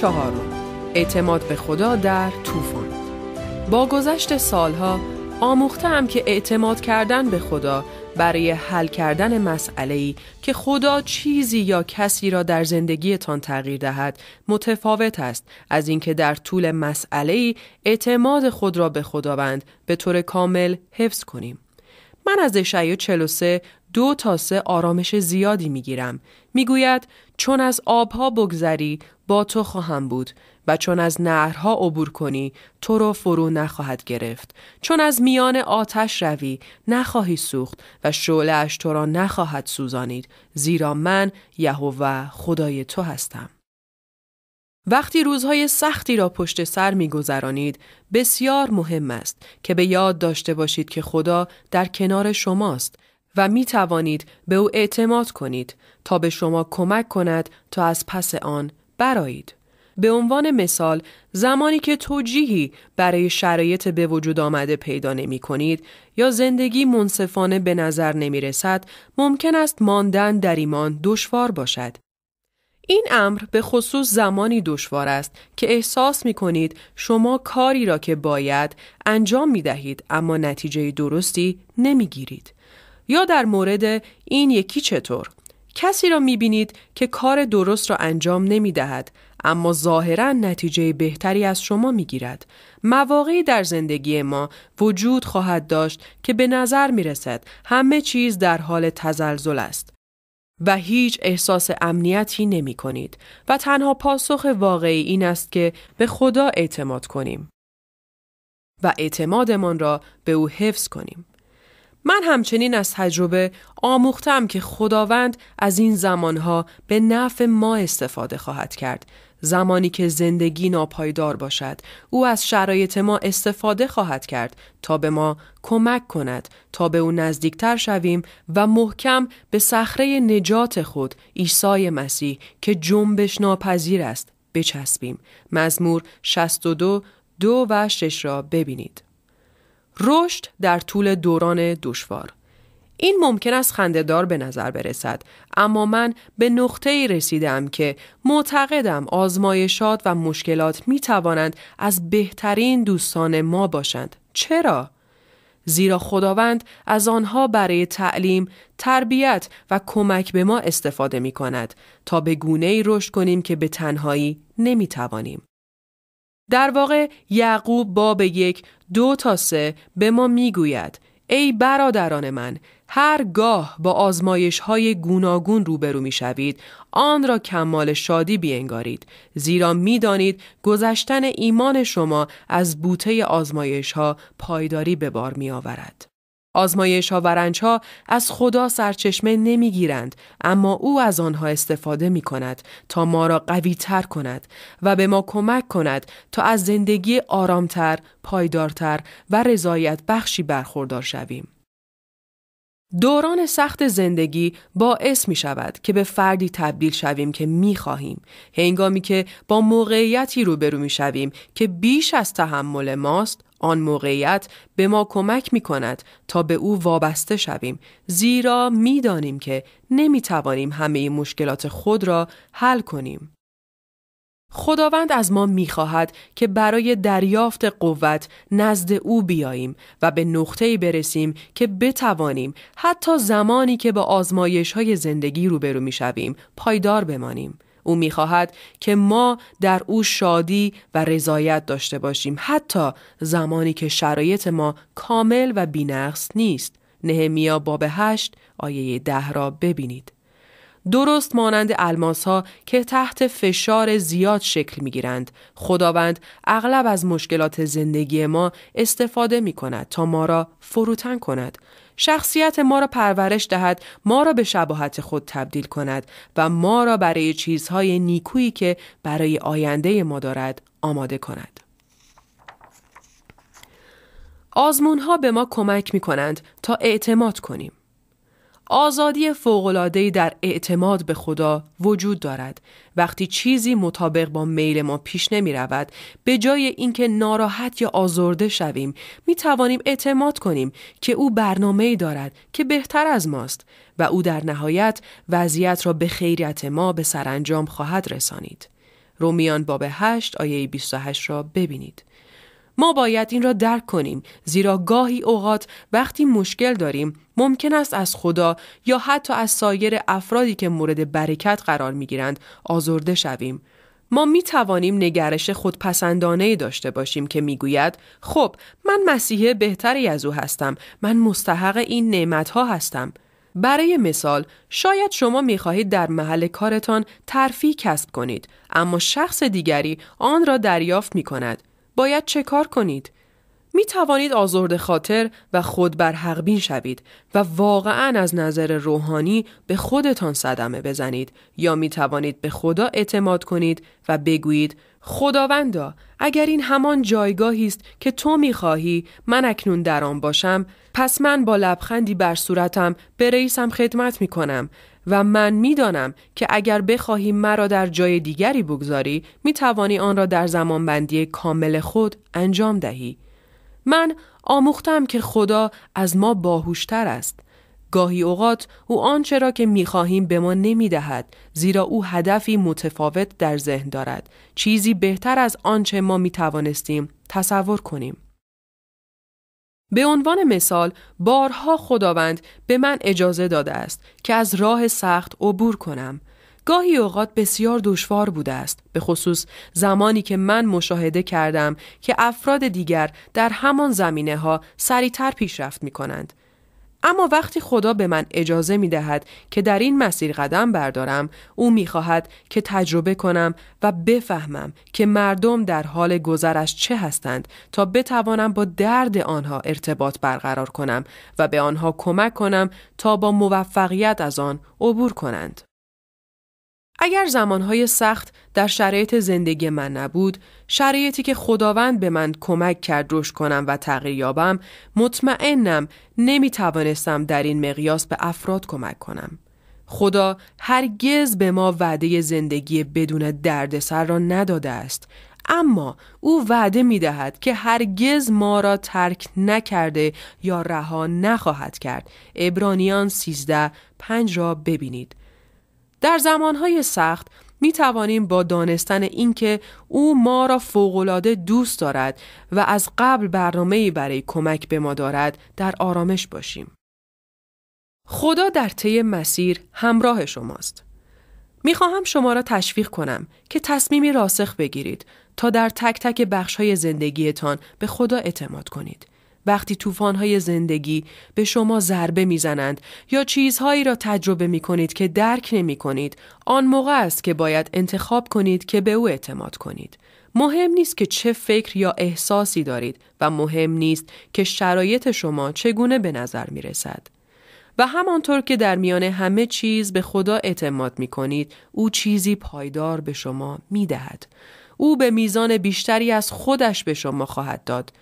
چهارم اعتماد به خدا در طوفان با گذشت سالها آموختم که اعتماد کردن به خدا برای حل کردن ای که خدا چیزی یا کسی را در زندگیتان تغییر دهد متفاوت است از اینکه در طول ای اعتماد خود را به خداوند به طور کامل حفظ کنیم. من از اشعیا 43 دو تا سه آرامش زیادی میگیرم. میگوید چون از آبها بگذری با تو خواهم بود و چون از نهرها عبور کنی تو را فرو نخواهد گرفت چون از میان آتش روی نخواهی سوخت و اش تو را نخواهد سوزانید زیرا من یهوه خدای تو هستم وقتی روزهای سختی را پشت سر میگذرانید بسیار مهم است که به یاد داشته باشید که خدا در کنار شماست و می توانید به او اعتماد کنید تا به شما کمک کند تا از پس آن برایید. به عنوان مثال زمانی که توجیهی برای شرایط به وجود آمده پیدا نمی کنید یا زندگی منصفانه به نظر نمی رسد ممکن است ماندن در ایمان دشوار باشد. این امر به خصوص زمانی دشوار است که احساس می کنید شما کاری را که باید انجام می دهید اما نتیجه درستی نمی گیرید. یا در مورد این یکی چطور؟ کسی را می بینید که کار درست را انجام نمی دهد اما ظاهرا نتیجه بهتری از شما می گیرد. مواقعی در زندگی ما وجود خواهد داشت که به نظر می رسد همه چیز در حال تزلزل است. و هیچ احساس امنیتی نمی کنید و تنها پاسخ واقعی این است که به خدا اعتماد کنیم و اعتمادمان را به او حفظ کنیم. من همچنین از تجربه آموختم که خداوند از این زمانها به نفع ما استفاده خواهد کرد زمانی که زندگی ناپایدار باشد او از شرایط ما استفاده خواهد کرد تا به ما کمک کند تا به او نزدیکتر شویم و محکم به صخره نجات خود عیسی مسیح که جنبش ناپذیر است بچسبیم مزمور 62 دو و شش را ببینید رشد در طول دوران دشوار این ممکن است خندهدار به نظر برسد اما من به نقطه رسیدم که معتقدم آزمایشات و مشکلات می توانند از بهترین دوستان ما باشند چرا زیرا خداوند از آنها برای تعلیم، تربیت و کمک به ما استفاده می کند تا به گونه ای رشد کنیم که به تنهایی نمی توانیم. در واقع یعقوب باب یک دو تا سه به ما میگوید ای برادران من هرگاه با آزمایش های گوناگون روبرو می شوید آن را کمال شادی بینگارید زیرا میدانید گذشتن ایمان شما از بوته آزمایش ها پایداری به بار می آورد. آزمایش ها و رنج ها از خدا سرچشمه نمیگیرند اما او از آنها استفاده می کند تا ما را قوی تر کند و به ما کمک کند تا از زندگی آرامتر، پایدارتر و رضایت بخشی برخوردار شویم. دوران سخت زندگی باعث می شود که به فردی تبدیل شویم که می خواهیم. هنگامی که با موقعیتی روبرو می شویم که بیش از تحمل ماست، آن موقعیت به ما کمک می کند تا به او وابسته شویم زیرا می دانیم که نمی توانیم همه مشکلات خود را حل کنیم. خداوند از ما میخواهد که برای دریافت قوت نزد او بیاییم و به نقطه‌ای برسیم که بتوانیم حتی زمانی که با آزمایش های زندگی روبرو میشویم پایدار بمانیم. او میخواهد که ما در او شادی و رضایت داشته باشیم حتی زمانی که شرایط ما کامل و بینقص نیست. نهمیا باب هشت آیه ده را ببینید. درست مانند الماس ها که تحت فشار زیاد شکل می گیرند. خداوند اغلب از مشکلات زندگی ما استفاده می کند تا ما را فروتن کند. شخصیت ما را پرورش دهد، ما را به شباهت خود تبدیل کند و ما را برای چیزهای نیکویی که برای آینده ما دارد آماده کند. آزمون ها به ما کمک می کنند تا اعتماد کنیم. آزادی فوقلادهی در اعتماد به خدا وجود دارد وقتی چیزی مطابق با میل ما پیش نمی رود به جای اینکه ناراحت یا آزرده شویم می توانیم اعتماد کنیم که او برنامه دارد که بهتر از ماست و او در نهایت وضعیت را به خیریت ما به سرانجام خواهد رسانید رومیان باب 8 آیه 28 را ببینید ما باید این را درک کنیم زیرا گاهی اوقات وقتی مشکل داریم ممکن است از خدا یا حتی از سایر افرادی که مورد برکت قرار می گیرند آزرده شویم ما می توانیم نگرش خودپسندانه داشته باشیم که می گوید خب من مسیح بهتری از او هستم من مستحق این نعمت ها هستم برای مثال شاید شما می خواهید در محل کارتان ترفی کسب کنید اما شخص دیگری آن را دریافت می کند باید چه کار کنید؟ می توانید آزرد خاطر و خود بر حق شوید و واقعا از نظر روحانی به خودتان صدمه بزنید یا می توانید به خدا اعتماد کنید و بگویید خداوندا اگر این همان جایگاهی است که تو میخواهی من اکنون در آن باشم پس من با لبخندی بر صورتم به رئیسم خدمت کنم و من میدانم که اگر بخواهی مرا در جای دیگری بگذاری می توانی آن را در زمانبندی کامل خود انجام دهی من آموختم که خدا از ما باهوشتر است گاهی اوقات او آنچه را که می خواهیم به ما دهد زیرا او هدفی متفاوت در ذهن دارد چیزی بهتر از آنچه ما می توانستیم تصور کنیم به عنوان مثال بارها خداوند به من اجازه داده است که از راه سخت عبور کنم گاهی اوقات بسیار دشوار بوده است به خصوص زمانی که من مشاهده کردم که افراد دیگر در همان زمینه ها سریعتر پیشرفت می کنند اما وقتی خدا به من اجازه می دهد که در این مسیر قدم بردارم او می خواهد که تجربه کنم و بفهمم که مردم در حال گذرش چه هستند تا بتوانم با درد آنها ارتباط برقرار کنم و به آنها کمک کنم تا با موفقیت از آن عبور کنند. اگر زمانهای سخت در شرایط زندگی من نبود، شرایطی که خداوند به من کمک کرد رشد کنم و تغییر مطمئنم نمی توانستم در این مقیاس به افراد کمک کنم. خدا هرگز به ما وعده زندگی بدون دردسر را نداده است، اما او وعده می دهد که هرگز ما را ترک نکرده یا رها نخواهد کرد. ابرانیان 13 را ببینید. در زمانهای سخت می توانیم با دانستن اینکه او ما را فوقالعاده دوست دارد و از قبل برنامه‌ای برای کمک به ما دارد در آرامش باشیم. خدا در طی مسیر همراه شماست. خواهم شما را تشویق کنم که تصمیمی راسخ بگیرید تا در تک تک بخشهای زندگیتان به خدا اعتماد کنید وقتی های زندگی به شما ضربه میزنند یا چیزهایی را تجربه می کنید که درک نمی کنید آن موقع است که باید انتخاب کنید که به او اعتماد کنید مهم نیست که چه فکر یا احساسی دارید و مهم نیست که شرایط شما چگونه به نظر می رسد. و همانطور که در میان همه چیز به خدا اعتماد می کنید او چیزی پایدار به شما می دهد. او به میزان بیشتری از خودش به شما خواهد داد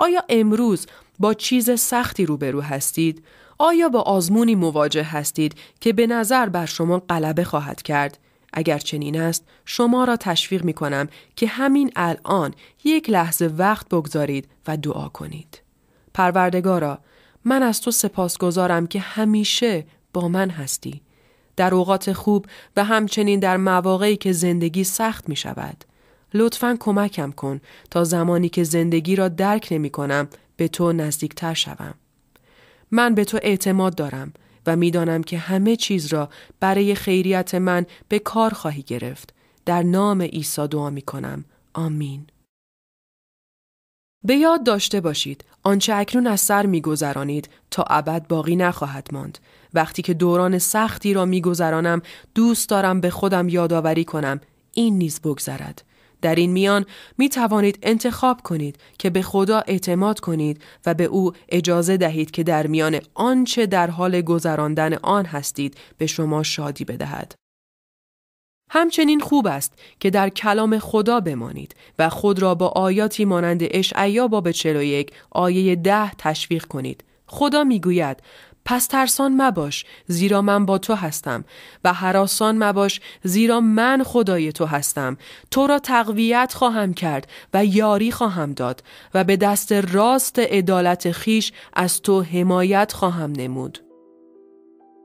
آیا امروز با چیز سختی روبرو هستید؟ آیا با آزمونی مواجه هستید که به نظر بر شما غلبه خواهد کرد؟ اگر چنین است شما را تشویق می کنم که همین الان یک لحظه وقت بگذارید و دعا کنید. پروردگارا من از تو سپاسگزارم که همیشه با من هستی. در اوقات خوب و همچنین در مواقعی که زندگی سخت می شود. لطفا کمکم کن تا زمانی که زندگی را درک نمی کنم به تو نزدیکتر شوم. من به تو اعتماد دارم و میدانم که همه چیز را برای خیریت من به کار خواهی گرفت. در نام عیسی دعا می کنم. آمین. به یاد داشته باشید آنچه اکنون از سر میگذرانید تا ابد باقی نخواهد ماند وقتی که دوران سختی را میگذرانم دوست دارم به خودم یادآوری کنم این نیز بگذرد در این میان می توانید انتخاب کنید که به خدا اعتماد کنید و به او اجازه دهید که در میان آنچه در حال گذراندن آن هستید به شما شادی بدهد. همچنین خوب است که در کلام خدا بمانید و خود را با آیاتی مانند اشعیا باب 41 آیه 10 تشویق کنید خدا میگوید پس ترسان مباش زیرا من با تو هستم و حراسان مباش زیرا من خدای تو هستم تو را تقویت خواهم کرد و یاری خواهم داد و به دست راست عدالت خیش از تو حمایت خواهم نمود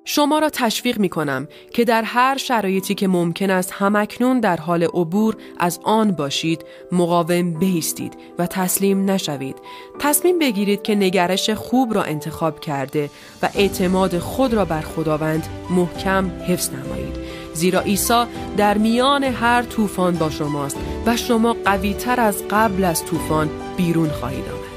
شما را تشویق می کنم که در هر شرایطی که ممکن است همکنون در حال عبور از آن باشید مقاوم بیستید و تسلیم نشوید تصمیم بگیرید که نگرش خوب را انتخاب کرده و اعتماد خود را بر خداوند محکم حفظ نمایید زیرا عیسی در میان هر طوفان با شماست و شما قویتر از قبل از طوفان بیرون خواهید آمد